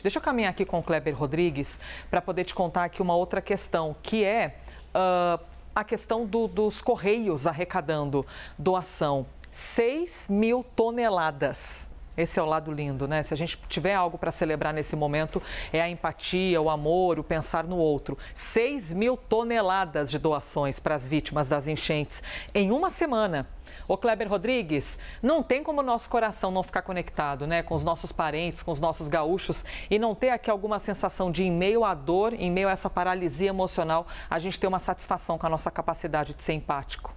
noite. Deixa eu caminhar aqui com o Kleber Rodrigues para poder te contar aqui uma outra questão, que é uh, a questão do, dos correios arrecadando doação. 6 mil toneladas esse é o lado lindo, né? Se a gente tiver algo para celebrar nesse momento, é a empatia, o amor, o pensar no outro. 6 mil toneladas de doações para as vítimas das enchentes em uma semana. O Kleber Rodrigues, não tem como o nosso coração não ficar conectado, né? Com os nossos parentes, com os nossos gaúchos e não ter aqui alguma sensação de, em meio à dor, em meio a essa paralisia emocional, a gente ter uma satisfação com a nossa capacidade de ser empático.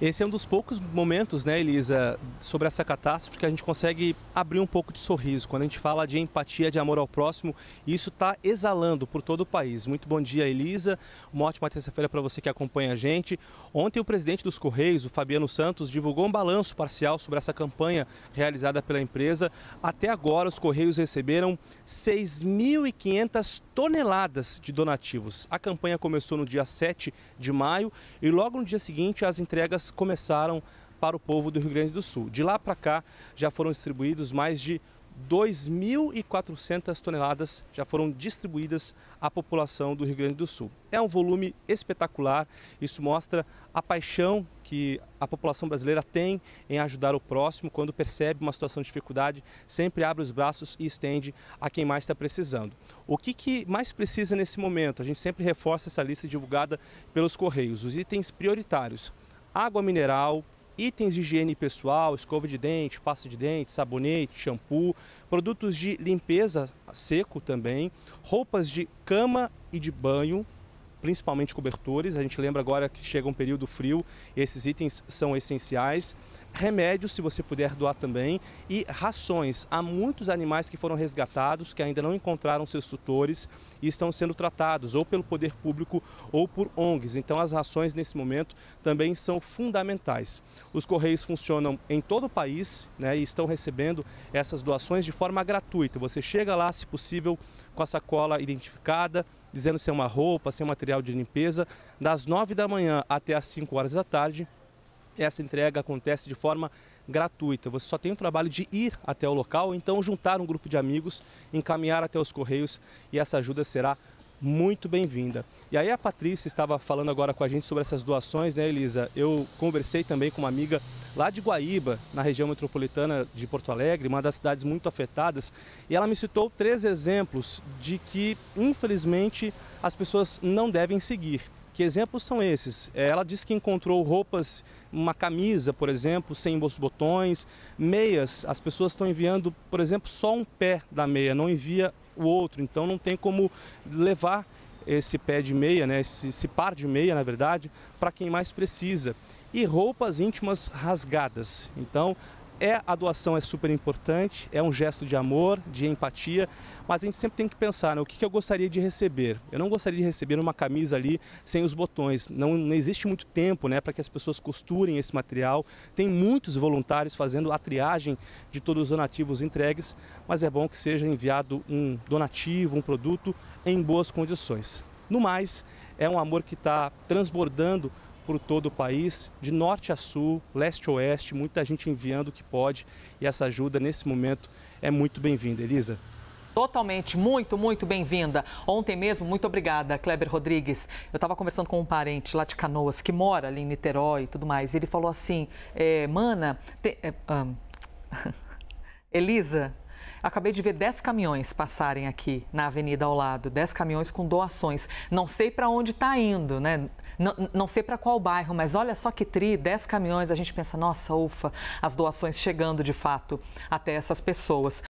Esse é um dos poucos momentos, né, Elisa, sobre essa catástrofe que a gente consegue abrir um pouco de sorriso. Quando a gente fala de empatia, de amor ao próximo, isso está exalando por todo o país. Muito bom dia, Elisa. Uma ótima terça-feira para você que acompanha a gente. Ontem, o presidente dos Correios, o Fabiano Santos, divulgou um balanço parcial sobre essa campanha realizada pela empresa. Até agora, os Correios receberam 6.500 toneladas de donativos. A campanha começou no dia 7 de maio e logo no dia seguinte as entregas começaram para o povo do Rio Grande do Sul. De lá para cá já foram distribuídos mais de 2.400 toneladas já foram distribuídas à população do Rio Grande do Sul. É um volume espetacular, isso mostra a paixão que a população brasileira tem em ajudar o próximo. Quando percebe uma situação de dificuldade, sempre abre os braços e estende a quem mais está precisando. O que, que mais precisa nesse momento? A gente sempre reforça essa lista divulgada pelos Correios, os itens prioritários água mineral, itens de higiene pessoal, escova de dente, pasta de dente, sabonete, shampoo, produtos de limpeza seco também, roupas de cama e de banho, principalmente cobertores. A gente lembra agora que chega um período frio, esses itens são essenciais. Remédios, se você puder doar também, e rações. Há muitos animais que foram resgatados, que ainda não encontraram seus tutores e estão sendo tratados ou pelo poder público ou por ONGs. Então, as rações nesse momento também são fundamentais. Os correios funcionam em todo o país né, e estão recebendo essas doações de forma gratuita. Você chega lá, se possível, com a sacola identificada dizendo se é uma roupa, se é um material de limpeza, das 9 da manhã até as 5 horas da tarde. Essa entrega acontece de forma gratuita. Você só tem o trabalho de ir até o local, ou então juntar um grupo de amigos, encaminhar até os correios e essa ajuda será muito bem-vinda. E aí a Patrícia estava falando agora com a gente sobre essas doações, né, Elisa? Eu conversei também com uma amiga lá de Guaíba, na região metropolitana de Porto Alegre, uma das cidades muito afetadas, e ela me citou três exemplos de que, infelizmente, as pessoas não devem seguir. Que exemplos são esses? É, ela disse que encontrou roupas, uma camisa, por exemplo, sem botões, meias. As pessoas estão enviando, por exemplo, só um pé da meia, não envia o outro. Então não tem como levar esse pé de meia, né, esse, esse par de meia, na verdade, para quem mais precisa. E roupas íntimas rasgadas. Então, é a doação é super importante, é um gesto de amor, de empatia, mas a gente sempre tem que pensar né, o que, que eu gostaria de receber. Eu não gostaria de receber uma camisa ali sem os botões. Não, não existe muito tempo né, para que as pessoas costurem esse material. Tem muitos voluntários fazendo a triagem de todos os donativos entregues, mas é bom que seja enviado um donativo, um produto em boas condições. No mais, é um amor que está transbordando por todo o país, de norte a sul, leste a oeste, muita gente enviando o que pode e essa ajuda nesse momento é muito bem-vinda. Elisa? Totalmente, muito, muito bem-vinda. Ontem mesmo, muito obrigada, Kleber Rodrigues. Eu estava conversando com um parente lá de Canoas, que mora ali em Niterói e tudo mais. Ele falou assim: é, Mana, te, é, um... Elisa, Acabei de ver 10 caminhões passarem aqui na avenida ao lado, 10 caminhões com doações. Não sei para onde está indo, né? Não, não sei para qual bairro, mas olha só que tri, 10 caminhões. A gente pensa, nossa, ufa, as doações chegando de fato até essas pessoas.